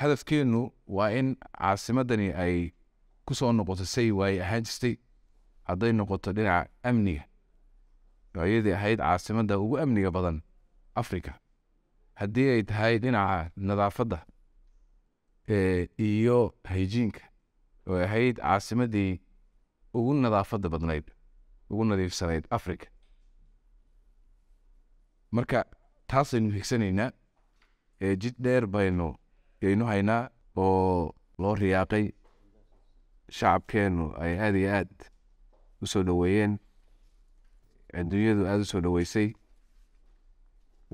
hadafkeennu waa in caasimadani ay ku soo noqoto say waaye ahaan jirtay hadday noqoto dhinaca amniga ayadii ahayd caasimadda ugu amniga badan afrika haddii ay tahay dhinaca nadaafadda iyo hayjiinka oo ahayd caasimadii ugu nadaafadda badnayd ugu nadiifsanayd afrika marka taasaynu higsanaynaa jid dheer baynu aynu haynaa oo loo riyaaqay shacabkeennu ay aada iyo aada usoo dhaweeyeen adduunyadu aada usoo dhaweysay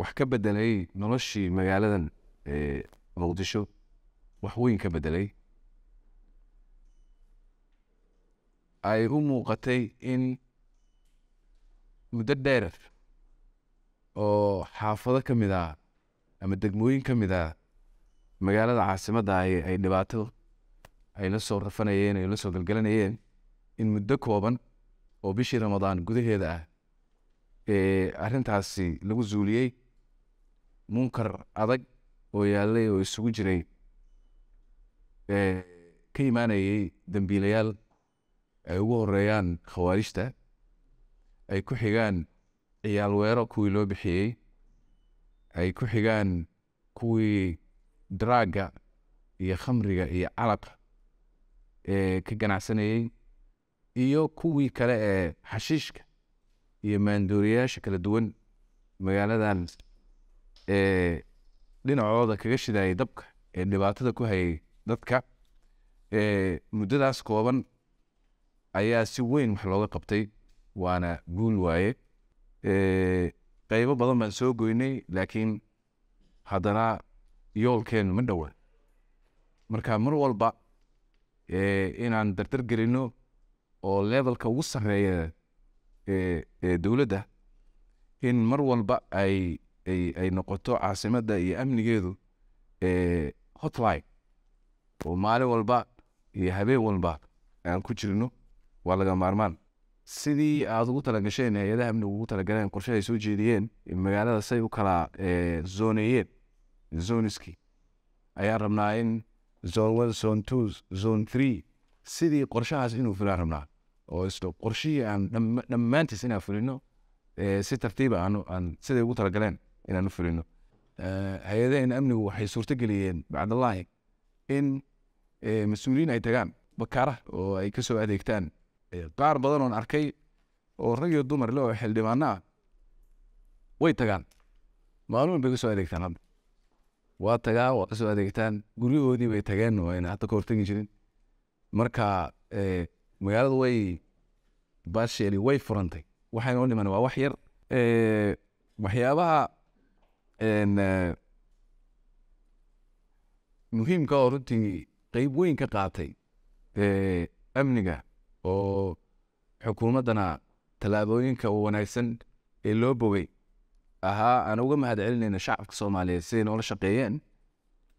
wax ka bedelay noloshii magaaladan muqdisho wax weyn ka bedelay ay u muuqatay in muddo dheer oo xaafado ka mid ah ama degmooyin ka mid ah magaalada caasimadda ahi ay dhibaato ay la soo rafanayeen ay la soo gelgelanayeen in muddo kooban oo bishii ramadaan gudaheeda ah arintaasi lagu zuuliyey munkar adag oo yaallay oo isugu jiray ka imaanayey dembiilayaal ay ugu horeeyaan khawaarijta ay ku xigaan ciyaal weero kuwii loo bixiyey ay ku xigaan kuwii draaga iyo khamriga iyo calaqa ee ka ganacsanayey iyo kuwii kale ee xashiishka iyo maandooriyayaasha kala duwan magaaladan ee dhinacooda kaga shidaayay dabka ee dhibaatada ku hayay dadka muddadaas kooban ayaa si weyn wax looga qabtay waana guul waaye qaybo badan baan soo goynay laakiin haddana yoolkeenu ma dhowa marka mar walba inaan dardar gelino oo levelka ugu sareeya dowladda in mar walba ay ay noqoto caasimadda iyo amnigeedu hotline oo maalin walba iyo habeen walba aan ku jirno waa laga maarmaan sidii aada ugu tala gasheen hay-adaha amnigu ugu talagaleen qorshahay soo jeediyeen magaalada say u kala zooneeyeen zoniski ayaan rabnaa in zone one zone two zone three sidii qorshahaas inuu fulaan rabnaa oo isla qorshihii aan dhammaantiis inaan fulino si tartiiba ah aan siday ugu talagaleen inaan u fulino hay-adaheen amnigu waxay suurto geliyeen bacdallahi in mas-uuliyiin ay tagaan bakaara oo ay ka soo adeegtaan qaar badan oon arkay oo ragiyo iyo dumar le oo xildhibaano ah way tagaan maalmuun bay kasoo adeegtaan hadda waa tagaa waa kasoo adeegtaan guryahoodii bay tageen ayna hadda ka hortegi jirin marka eh, magaalada way baasheeli way furantay waxayna u dhiman waa wax yar eh, waxyaabaha eh, muhiimka oo runtii qeyb weyn ka qaatay amniga oo xukuumaddana tallaabooyinka wanaagsan ee loo bogay ahaa aan uga mahad shacabka soomaaliyeed siday noola shaqeeyeen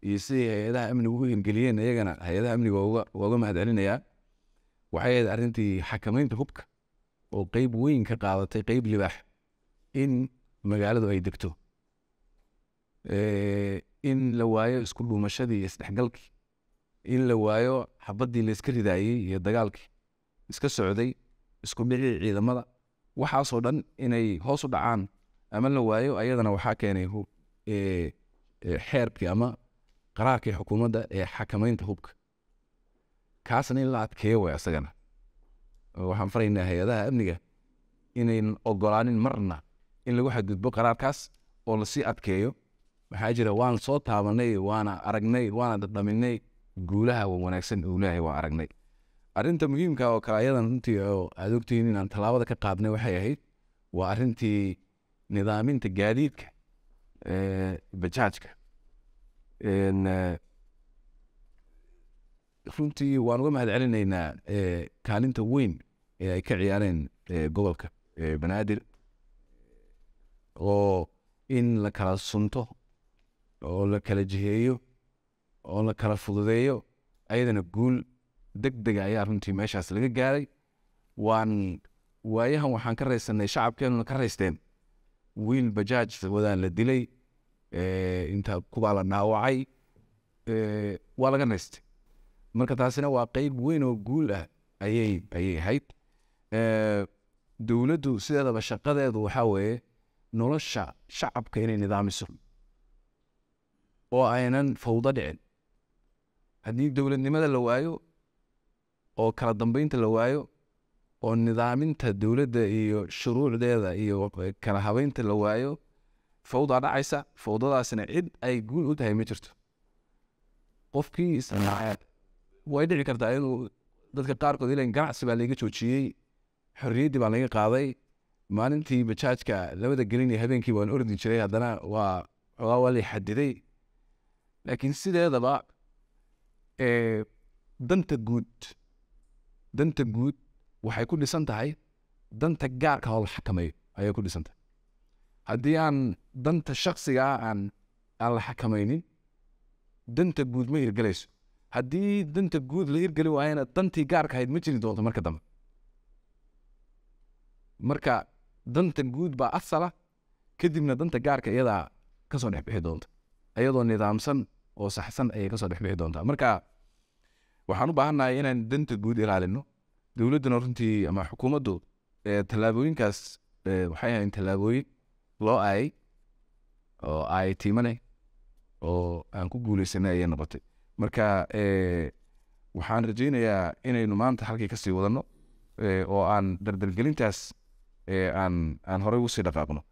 iyo siday hay-adaha amniga uga hirgeliyeen iyagana hay-adaha amniga waa uga mahad waxay ahayd arrintii xakamaynta hubka oo qeyb weyn ka qaadatay qeyb libaax in magaaladu ay degto in la waayo isku dhuumashadii iyo isdhexgalkii in la waayo xabaddii layska ridaayey iyo dagaalkii iska socday isku dhicii ciidamada waxaasoo dhan inay hoos u dhacaan ama la waayo ayadana waxaa keenay xeerkii ama qaraarkii xukuumadda ee xakamaynta hubka kaasna in la adkeeyo way isagana waxaan faraynaa hay-adaha amniga inayn ogolaanin marna in lagu xadgudbo qaraarkaas oo lasii adkeeyo maxaa jira waan soo taabanay waana aragnay waana dadhaminay guulaha wanaagsan uu leeyahay waan aragnay arrinta muhiimka ah oo kale ayadan runtii oo aad ogtihiin inaan tallaabada ka qaadnay waxay ahayd waa arrintii nidaaminta gaadiidka bajaajka runtii waan uga mahad celinaynaa kaalinta weyn ee ay ka ciyaareen gobolka banaadir oo in la kala sunto oo la kala jiheeyo oo la kala fududeeyo ayadana guul deg dega ayaa runtii meeshaas laga gaaray waan waayahan waxaan ka raysanay shacabkeenuna ka raysteen wiil bajaaj wadaan la dilay eh, inta kubaa la dhaawacay eh, waa laga naystay marka taasina waa qeyb weyn oo guul ah ayay ahayd eh, dowladdu sideedaba shaqadeedu waxaa weeye nolosha shacabka inay nidaamiso oo aynan fawdo dhicin haddii dowladnimada la waayo oo kala dambeynta la waayo oo nidaaminta dowladda iyo shuruucdeeda iyo kala habeynta la waayo fawdaa dhacaysa fawdadaasna cid ay guul u tahay ma jirto qofkii isticmaal way dhici kartaa inuu dadka qaarkood ilan ganacsi baa laga joojiyey xorriyaddii baa laga qaaday maalintii bajaajka labada gelini habeenkii waan ordi jiray haddana waa xogaa waa lay xadiday laakiin sideedaba danta guud danta guud waxay ku dhisan tahay danta gaarka oo la xakamayo ayay ku dhisan tahay haddii aan danta shaksigaa ah aan aan la xakamaynin danta guud ma hirgelayso haddii danta guud la hirgeli waayena dantii gaarka ahayd ma jiri doonto marka dambe marka danta guud baa asala kadibna danta gaarka iyadaa ka kasoo dhexbixi doonta iyadoo nidaamsan oo saxsan ayay kasoo dhexbixi doontaa marka waxaan u baahannahay inaan danta guud ilaalino dowladana runtii ama xukuumaddu tallaabooyinkaas waxay ahayn tallaabooyin loo aayay oo aayay timane oo aan ku guuleysanay ayay noqotay marka waxaan rajaynayaa inaynu maanta halkii kasii wadanno oo aan dardargelintaas aan aan horey ugu sii dhaqaaqno